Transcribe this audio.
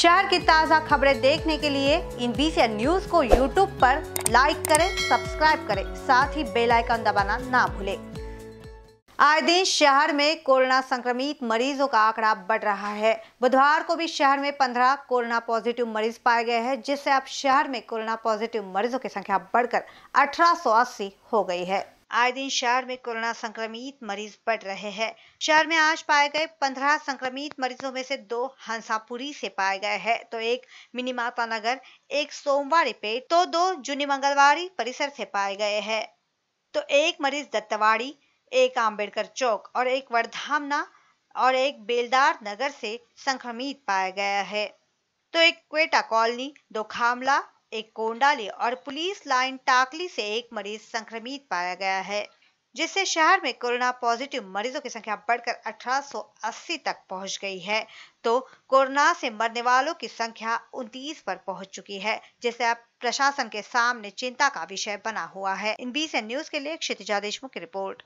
शहर की ताज़ा खबरें देखने के लिए इन बीसी न्यूज को यूट्यूब पर लाइक करें सब्सक्राइब करें साथ ही बेल आइकन दबाना ना भूलें आए दिन शहर में कोरोना संक्रमित मरीजों का आंकड़ा बढ़ रहा है बुधवार को भी शहर में 15 कोरोना पॉजिटिव मरीज पाए गए हैं जिससे अब शहर में कोरोना पॉजिटिव मरीजों की संख्या बढ़कर अठारह हो गई है आए दिन शहर में कोरोना संक्रमित मरीज बढ़ रहे हैं शहर में आज पाए गए पंद्रह संक्रमित मरीजों में से दो हंसापुरी से पाए गए हैं तो एक मिनी माता नगर एक सोमवार पेट तो दो जूनी मंगलवारी परिसर से पाए गए हैं तो एक मरीज दत्तवाड़ी एक आम्बेडकर चौक और एक वर्धामना और एक बेलदार नगर से संक्रमित पाया गया है तो एक क्वेटा कॉलोनी दो खामला एक कोंडाली और पुलिस लाइन टाकली से एक मरीज संक्रमित पाया गया है जिससे शहर में कोरोना पॉजिटिव मरीजों की संख्या बढ़कर 1880 तक पहुंच गई है तो कोरोना से मरने वालों की संख्या उनतीस पर पहुंच चुकी है जिससे अब प्रशासन के सामने चिंता का विषय बना हुआ है इन बीस न्यूज के लिए क्षितिजा देशमुख की रिपोर्ट